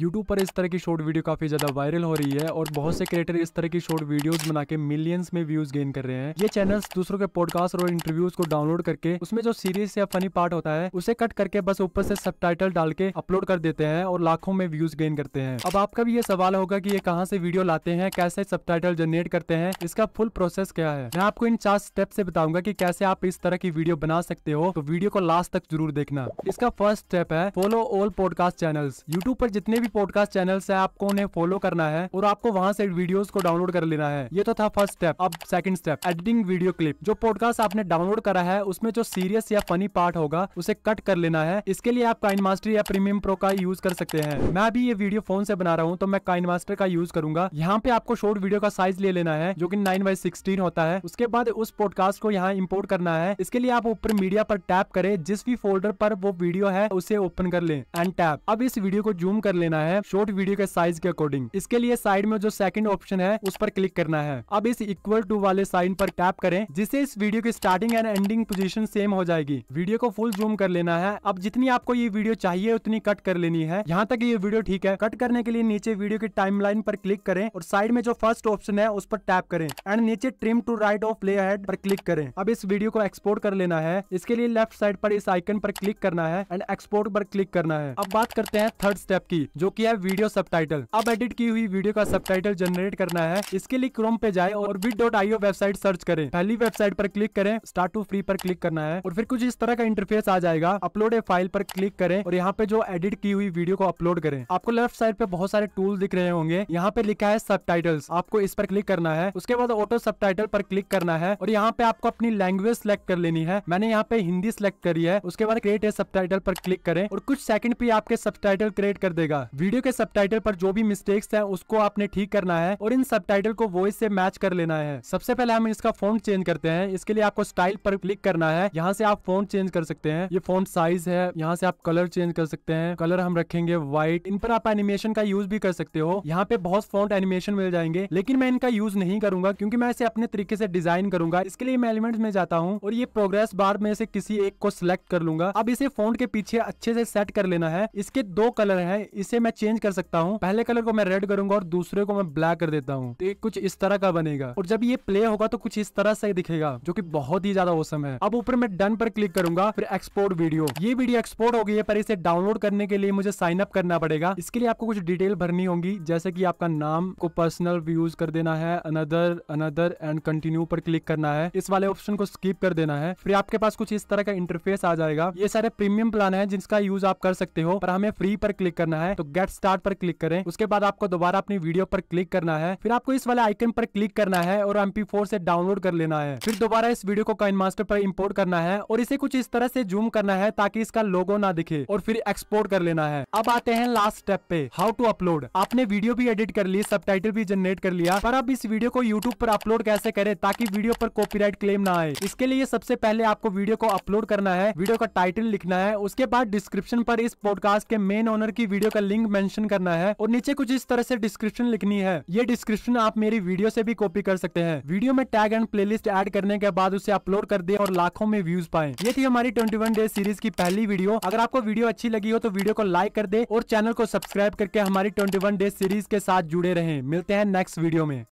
YouTube पर इस तरह की शॉर्ट वीडियो काफ़ी ज़्यादा वायरल हो रही है और बहुत से क्रिएटर इस तरह की शॉर्ट वीडियो बना के मिलियंस में व्यूज गेन कर रहे हैं ये चैनल दूसरों के पॉडकास्ट और इंटरव्यूज को डाउनलोड करके उसमें जो सीरीज या फनी पार्ट होता है उसे कट करके बस ऊपर से सब डाल के अपलोड कर देते हैं और लाखों में व्यूज गेन करते हैं अब आपका भी ये सवाल होगा की ये कहाँ से वीडियो लाते हैं कैसे सब जनरेट करते हैं इसका फुल प्रोसेस क्या है मैं आपको इन चार स्टेप से बताऊंगा की कैसे आप इस तरह की वीडियो बना सकते हो तो वीडियो को लास्ट तक जरूर देखना इसका फर्स्ट स्टेप है follow all podcast channel YouTube पर जितने भी भी पॉडकास्ट चैनल है आपको उन्हें फॉलो करना है और आपको वहाँ से वीडियोस को डाउनलोड कर लेना है ये तो था फर्स्ट स्टेप अब second step editing video clip जो पॉडकास्ट आपने डाउनलोड करा है उसमें जो सीरियस या फनी पार्ट होगा उसे कट कर लेना है इसके लिए आप काइन मास्टर या प्रीमियम प्रो का यूज कर सकते हैं मैं भी ये वीडियो फोन से बना रहा हूँ तो मैं काइन मास्टर का यूज करूंगा यहाँ पे आपको शॉर्ट वीडियो का साइज ले लेना है जो की नाइन बाई सिक्सटीन होता है उसके बाद उस पॉडकास्ट को यहाँ इम्पोर्ट करना है इसके लिए आप ऊपर मीडिया पर टैप करें जिस भी फोल्डर पर वो वीडियो है उसे ओपन कर ले एंड टैप अब इस वीडियो को जूम कर लेना करना है शॉर्ट वीडियो के साइज के अकॉर्डिंग इसके लिए साइड में जो सेकंड ऑप्शन है उस पर क्लिक करना है अब इस इक्वल टू वाले साइन पर टैप करें जिससे इस वीडियो की starting and ending position same हो जाएगी वीडियो को फुल जूम कर लेना है अब जितनी आपको ये वीडियो चाहिए उतनी कट कर लेनी है यहाँ तक ये वीडियो ठीक है कट करने के लिए नीचे वीडियो की टाइम पर क्लिक करें और साइड में जो फर्स्ट ऑप्शन है उस पर टैप करें एंड नीचे trim to right of play head पर क्लिक करें अब इस वीडियो को एक्सपोर्ट कर लेना है इसके लिए लेफ्ट साइड पर इस आइकन पर क्लिक करना है एंड एक्सपोर्ट पर क्लिक करना है अब बात करते हैं थर्ड स्टेप की जो जो कि है वीडियो सब अब एडिट की हुई वीडियो का सब जनरेट करना है इसके लिए क्रोम पे जाए और with dot IO website search करें पहली वेबसाइट पर क्लिक करें स्टार्ट टू फ्री पर क्लिक करना है और फिर कुछ इस तरह का इंटरफेस आ जाएगा अपलोड ए फाइल पर क्लिक करें और यहाँ पे जो एडिट की हुई वीडियो को अपलोड करें आपको लेफ्ट साइड पे बहुत सारे टूल दिख रहे होंगे यहाँ पे लिखा है सब आपको इस पर क्लिक करना है उसके बाद ऑटो सब पर क्लिक करना है और यहाँ पे आपको अपनी लैंग्वेज सेलेक्ट कर लेनी है मैंने यहाँ पे हिंदी सेलेक्ट करी है उसके बाद क्रिएट ए सब पर क्लिक करें और कुछ सेकंड पे आपके सब क्रिएट कर देगा वीडियो के सब पर जो भी मिस्टेक्स हैं उसको आपने ठीक करना है और इन सब को वॉइस से मैच कर लेना है सबसे पहले हम इसका फोन चेंज करते हैं इसके लिए आपको स्टाइल पर क्लिक करना है यहाँ से आप फोन चेंज कर सकते हैं ये फोन साइज है यहाँ से आप कलर चेंज कर सकते हैं कलर हम रखेंगे व्हाइट इन पर आप एनिमेशन का यूज भी कर सकते हो यहाँ पे बहुत फोन एनिमेशन मिल जाएंगे लेकिन मैं इनका यूज नहीं करूंगा क्योंकि मैं इसे अपने तरीके से डिजाइन करूंगा इसके लिए मैं एलिमेंट में जाता हूँ और ये प्रोग्रेस बार में से किसी एक को सिलेक्ट कर लूंगा अब इसे फोन के पीछे अच्छे से सेट कर लेना है इसके दो कलर है इसे इसे मैं चेंज कर सकता हूँ पहले कलर को मैं रेड करूंगा और दूसरे को मैं ब्लैक कर देता हूँ तो कुछ इस तरह का बनेगा और जब ये प्ले होगा तो कुछ इस तरह से दिखेगा जो की बहुत ही ज्यादा औसम है अब ऊपर मैं डन पर क्लिक करूंगा फिर एक्सपोर्ट वीडियो ये वीडियो एक्सपोर्ट हो गई है पर इसे डाउनलोड करने के लिए मुझे साइन अप करना पड़ेगा इसके लिए आपको कुछ डिटेल भरनी होगी जैसे की आपका नाम को पर्सनल व्यूज कर देना है अनदर अनदर एंड कंटिन्यू पर क्लिक करना है इस वाले ऑप्शन को स्किप कर देना है फिर आपके पास कुछ इस तरह का इंटरफेस आ जाएगा ये सारे प्रीमियम प्लान है जिसका यूज आप कर सकते हो पर हमें फ्री पर क्लिक करना है तो गेट स्टार्ट पर क्लिक करें उसके बाद आपको दोबारा अपनी वीडियो पर क्लिक करना है फिर आपको इस वाले आइकन पर क्लिक करना है और एम से डाउनलोड कर लेना है फिर दोबारा इस वीडियो को काइन मास्टर पर इम्पोर्ट करना है और इसे कुछ इस तरह से जूम करना है ताकि इसका लोगो ना दिखे और फिर एक्सपोर्ट कर लेना है अब आते हैं लास्ट स्टेप पे हाउ टू अपलोड आपने वीडियो भी एडिट कर ली सब भी जनरेट कर लिया पर अब इस वीडियो को यूट्यूब पर अपलोड कैसे करे ताकि वीडियो पर कॉपीराइट क्लेम ना आए इसके लिए सबसे पहले आपको वीडियो को अपलोड करना है वीडियो का टाइटल लिखना है उसके बाद डिस्क्रिप्शन पर इस पॉडकास्ट के मेन ओनर की वीडियो का लिंक लिंक मेंशन करना है और नीचे कुछ इस तरह से डिस्क्रिप्शन लिखनी है ये डिस्क्रिप्शन आप मेरी वीडियो से भी कॉपी कर सकते हैं वीडियो में टैग एंड प्लेलिस्ट ऐड करने के बाद उसे अपलोड कर दे और लाखों में व्यूज पाए ये थी हमारी ट्वेंटी डे सीरीज की पहली वीडियो अगर आपको वीडियो अच्छी लगी हो तो वीडियो को लाइक कर दे और चैनल को सब्सक्राइब करके हमारी ट्वेंटी डे सीरीज के साथ जुड़े रहे मिलते हैं नेक्स्ट वीडियो में